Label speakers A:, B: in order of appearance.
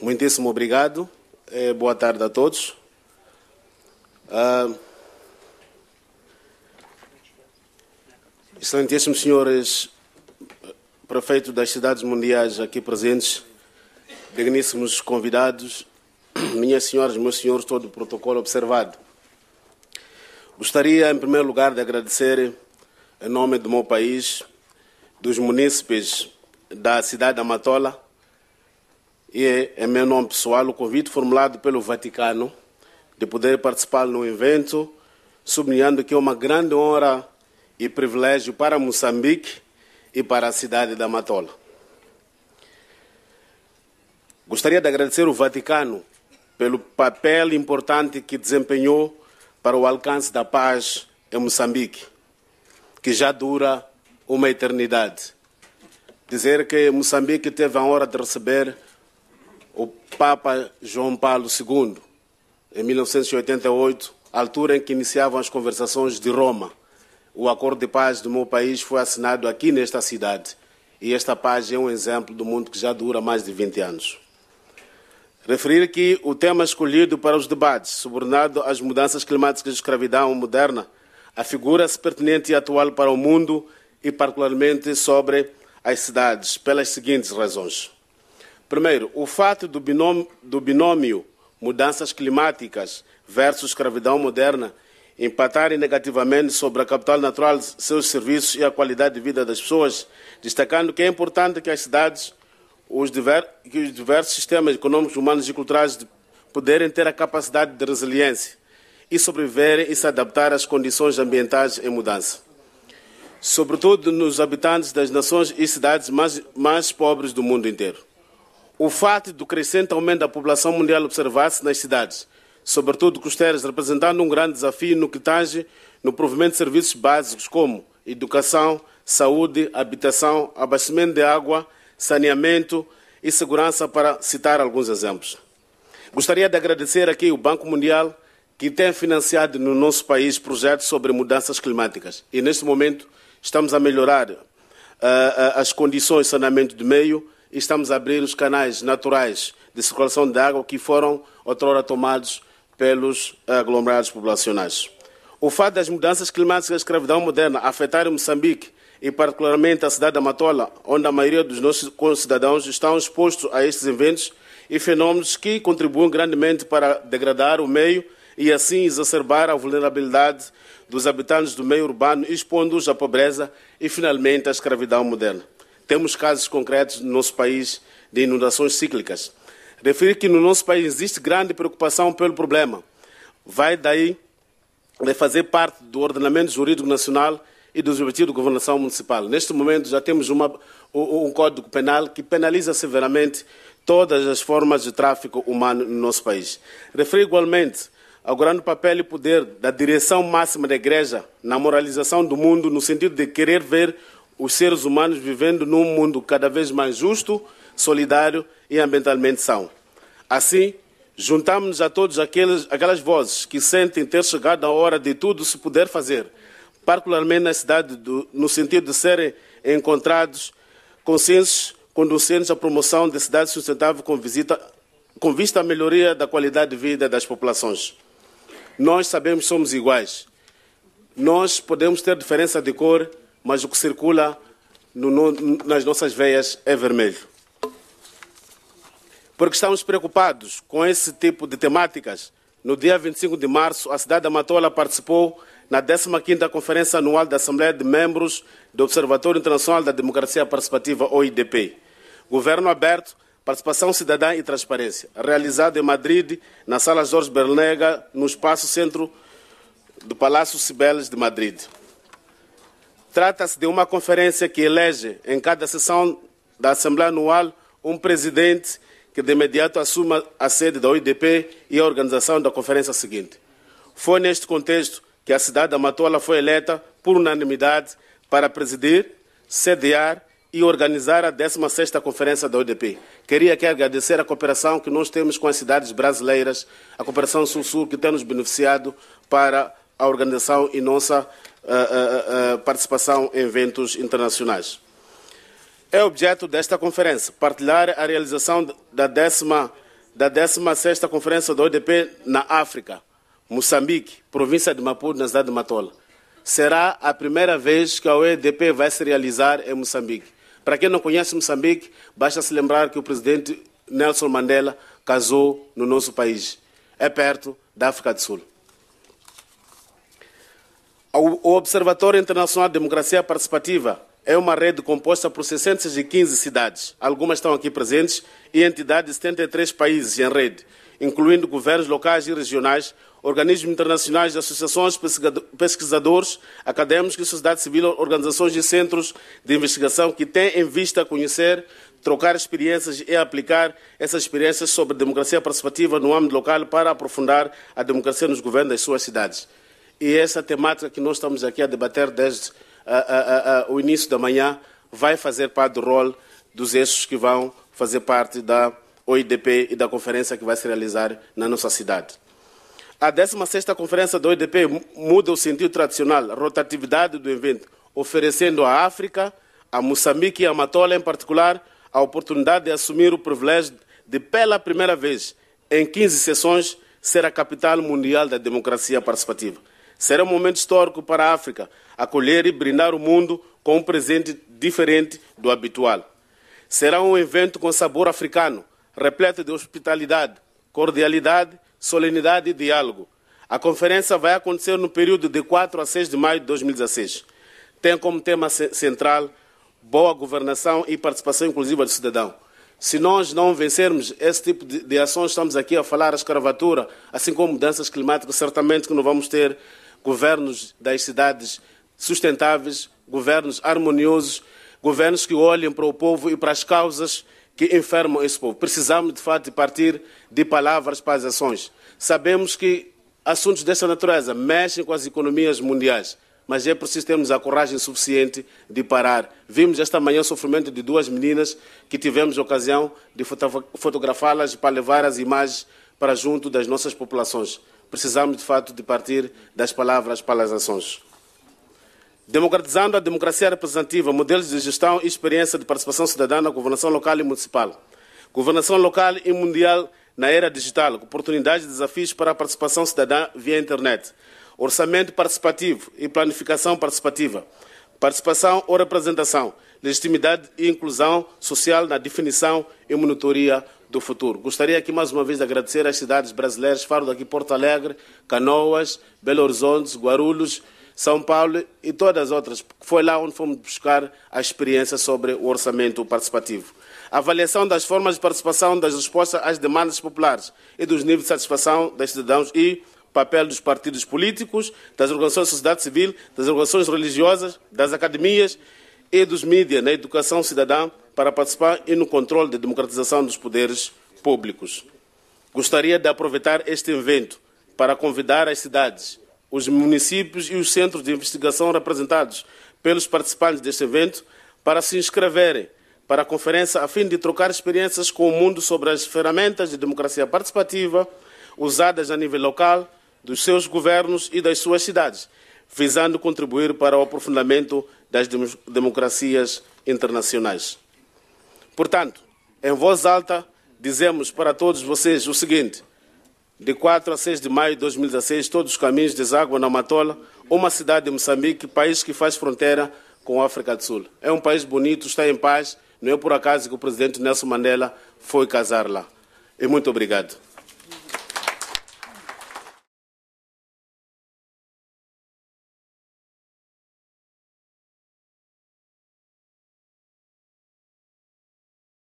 A: Muitíssimo obrigado. É, boa tarde a todos. Uh, ah, excelentíssimos senhores prefeitos das cidades mundiais aqui presentes, digníssimos convidados, minhas senhoras, meus senhores, todo o protocolo observado. Gostaria, em primeiro lugar, de agradecer, em nome do meu país, dos munícipes da cidade de Amatola, e, em é meu nome pessoal, o convite formulado pelo Vaticano de poder participar no evento, sublinhando que é uma grande honra e privilégio para Moçambique e para a cidade da Matola. Gostaria de agradecer o Vaticano pelo papel importante que desempenhou para o alcance da paz em Moçambique, que já dura uma eternidade. Dizer que Moçambique teve a honra de receber o Papa João Paulo II, em 1988, altura em que iniciavam as conversações de Roma. O acordo de paz do meu país foi assinado aqui nesta cidade. E esta paz é um exemplo do mundo que já dura mais de 20 anos. Referir que o tema escolhido para os debates, subornado às mudanças climáticas de escravidão moderna, afigura-se pertinente e atual para o mundo e, particularmente, sobre as cidades, pelas seguintes razões. Primeiro, o fato do binômio, do binômio mudanças climáticas versus escravidão moderna empatarem negativamente sobre a capital natural, seus serviços e a qualidade de vida das pessoas, destacando que é importante que as cidades, os diver, que os diversos sistemas econômicos, humanos e culturais poderem ter a capacidade de resiliência e sobreviverem e se adaptar às condições ambientais em mudança. Sobretudo nos habitantes das nações e cidades mais, mais pobres do mundo inteiro. O fato do crescente aumento da população mundial observar-se nas cidades, sobretudo costeiras, representando um grande desafio no que tange no provimento de serviços básicos como educação, saúde, habitação, abastecimento de água, saneamento e segurança, para citar alguns exemplos. Gostaria de agradecer aqui o Banco Mundial, que tem financiado no nosso país projetos sobre mudanças climáticas. E neste momento estamos a melhorar uh, as condições de saneamento do meio e estamos a abrir os canais naturais de circulação de água que foram outrora tomados pelos eh, aglomerados populacionais. O fato das mudanças climáticas e da escravidão moderna afetarem Moçambique e particularmente a cidade da Matola, onde a maioria dos nossos concidadãos estão expostos a estes eventos e fenômenos que contribuem grandemente para degradar o meio e assim exacerbar a vulnerabilidade dos habitantes do meio urbano, expondo-os à pobreza e finalmente à escravidão moderna. Temos casos concretos no nosso país de inundações cíclicas. Referir que no nosso país existe grande preocupação pelo problema. Vai daí de fazer parte do ordenamento jurídico nacional e dos objetivos de governação municipal. Neste momento já temos uma, um código penal que penaliza severamente todas as formas de tráfico humano no nosso país. Refere igualmente ao grande papel e poder da direção máxima da Igreja na moralização do mundo, no sentido de querer ver os seres humanos vivendo num mundo cada vez mais justo, solidário e ambientalmente são. Assim, juntamos-nos a todos aqueles, aquelas vozes que sentem ter chegado a hora de tudo se poder fazer, particularmente na cidade, do, no sentido de serem encontrados consensos conducentes à promoção de cidade sustentável com, visita, com vista à melhoria da qualidade de vida das populações. Nós sabemos que somos iguais. Nós podemos ter diferença de cor, mas o que circula no, no, nas nossas veias é vermelho. Porque estamos preocupados com esse tipo de temáticas. No dia 25 de março, a cidade da Matola participou na 15ª Conferência Anual da Assembleia de Membros do Observatório Internacional da Democracia Participativa, OIDP. Governo aberto, participação cidadã e transparência, realizado em Madrid, na Sala Jorge Bernega, no espaço centro do Palácio Cibeles de Madrid. Trata-se de uma conferência que elege, em cada sessão da Assembleia Anual, um presidente que de imediato assuma a sede da OIDP e a organização da conferência seguinte. Foi neste contexto que a cidade da Matola foi eleita por unanimidade para presidir, sediar e organizar a 16ª Conferência da ODP. Queria aqui agradecer a cooperação que nós temos com as cidades brasileiras, a cooperação Sul-Sul que tem nos beneficiado para a organização e nossa participação em eventos internacionais. É objeto desta conferência partilhar a realização da, décima, da 16 Conferência da ODP na África, Moçambique, província de Maputo, na cidade de Matola. Será a primeira vez que a OEDP vai se realizar em Moçambique. Para quem não conhece Moçambique, basta se lembrar que o presidente Nelson Mandela casou no nosso país. É perto da África do Sul. O Observatório Internacional de Democracia Participativa é uma rede composta por 615 cidades, algumas estão aqui presentes, e entidades de 73 países em rede, incluindo governos locais e regionais, organismos internacionais, associações, pesquisadores, acadêmicos, sociedade civil, organizações e centros de investigação que têm em vista conhecer, trocar experiências e aplicar essas experiências sobre democracia participativa no âmbito local para aprofundar a democracia nos governos das suas cidades. E essa temática que nós estamos aqui a debater desde ah, ah, ah, o início da manhã vai fazer parte do rol dos eixos que vão fazer parte da OIDP e da conferência que vai se realizar na nossa cidade. A 16ª Conferência da OIDP muda o sentido tradicional, a rotatividade do evento, oferecendo à África, a Moçambique e a Matola em particular, a oportunidade de assumir o privilégio de, pela primeira vez, em 15 sessões, ser a capital mundial da democracia participativa. Será um momento histórico para a África acolher e brindar o mundo com um presente diferente do habitual. Será um evento com sabor africano, repleto de hospitalidade, cordialidade, solenidade e diálogo. A conferência vai acontecer no período de 4 a 6 de maio de 2016. Tem como tema central boa governação e participação inclusiva do cidadão. Se nós não vencermos esse tipo de, ações, estamos aqui a falar a escravatura, assim como mudanças climáticas, certamente que não vamos ter governos das cidades sustentáveis, governos harmoniosos, governos que olhem para o povo e para as causas que enfermam esse povo. Precisamos, de fato, de partir de palavras para as ações. Sabemos que assuntos dessa natureza mexem com as economias mundiais, mas é preciso termos a coragem suficiente de parar. Vimos esta manhã o sofrimento de duas meninas que tivemos ocasião de fotografá-las para levar as imagens para junto das nossas populações precisamos de fato de partir das palavras para as ações. Democratizando a democracia representativa, modelos de gestão e experiência de participação cidadã na governação local e municipal. Governação local e mundial na era digital, oportunidades e desafios para a participação cidadã via internet. Orçamento participativo e planificação participativa. Participação ou representação legitimidade e inclusão social na definição e monitoria do futuro. Gostaria aqui mais uma vez de agradecer às cidades brasileiras, falo daqui Porto Alegre, Canoas, Belo Horizonte, Guarulhos, São Paulo e todas as outras, porque foi lá onde fomos buscar a experiência sobre o orçamento participativo. A avaliação das formas de participação das respostas às demandas populares e dos níveis de satisfação dos cidadãos e papel dos partidos políticos, das organizações da sociedade civil, das organizações religiosas, das academias e dos mídias na educação cidadã para participar e no controle da democratização dos poderes públicos. Gostaria de aproveitar este evento para convidar as cidades, os municípios e os centros de investigação representados pelos participantes deste evento para se inscreverem para a conferência a fim de trocar experiências com o mundo sobre as ferramentas de democracia participativa usadas a nível local, dos seus governos e das suas cidades visando contribuir para o aprofundamento das democracias internacionais. Portanto, em voz alta, dizemos para todos vocês o seguinte: de 4 a 6 de maio de 2016, todos os caminhos deságua na Matola, uma cidade de Moçambique, país que faz fronteira com a África do Sul. É um país bonito, está em paz, não é por acaso que o presidente Nelson Mandela foi casar lá. E muito obrigado.